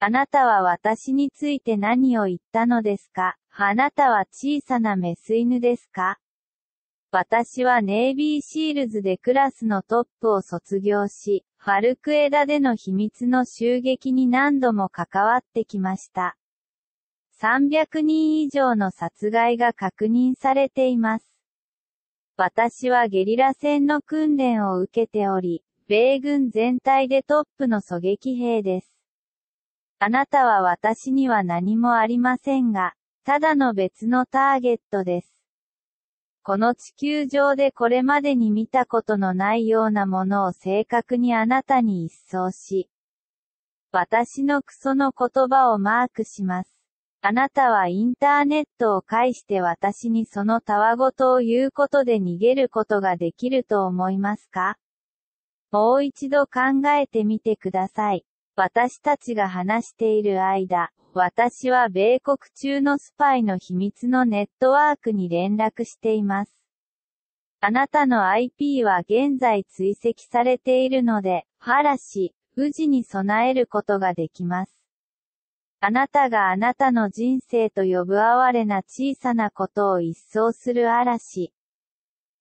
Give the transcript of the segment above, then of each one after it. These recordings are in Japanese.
あなたは私について何を言ったのですかあなたは小さなメス犬ですか私はネイビーシールズでクラスのトップを卒業し、ファルクエダでの秘密の襲撃に何度も関わってきました。300人以上の殺害が確認されています。私はゲリラ戦の訓練を受けており、米軍全体でトップの狙撃兵です。あなたは私には何もありませんが、ただの別のターゲットです。この地球上でこれまでに見たことのないようなものを正確にあなたに一掃し、私のクソの言葉をマークします。あなたはインターネットを介して私にそのたわごとを言うことで逃げることができると思いますかもう一度考えてみてください。私たちが話している間、私は米国中のスパイの秘密のネットワークに連絡しています。あなたの IP は現在追跡されているので、嵐、富士に備えることができます。あなたがあなたの人生と呼ぶ哀れな小さなことを一掃する嵐。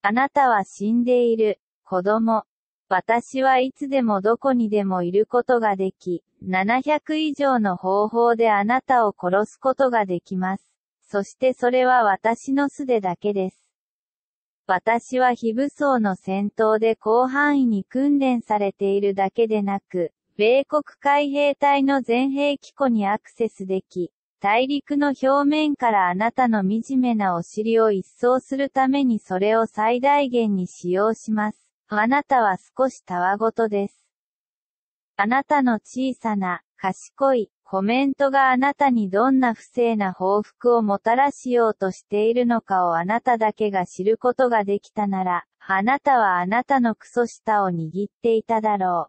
あなたは死んでいる、子供、私はいつでもどこにでもいることができ、700以上の方法であなたを殺すことができます。そしてそれは私の素手だけです。私は非武装の戦闘で広範囲に訓練されているだけでなく、米国海兵隊の全兵器庫にアクセスでき、大陸の表面からあなたの惨めなお尻を一掃するためにそれを最大限に使用します。あなたは少したわごとです。あなたの小さな、賢い、コメントがあなたにどんな不正な報復をもたらしようとしているのかをあなただけが知ることができたなら、あなたはあなたのクソ舌を握っていただろ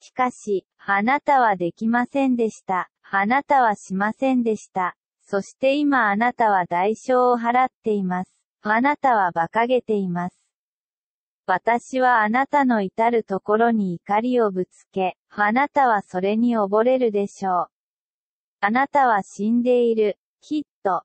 う。しかし、あなたはできませんでした。あなたはしませんでした。そして今あなたは代償を払っています。あなたは馬鹿げています。私はあなたの至るところに怒りをぶつけ、あなたはそれに溺れるでしょう。あなたは死んでいる、きっと。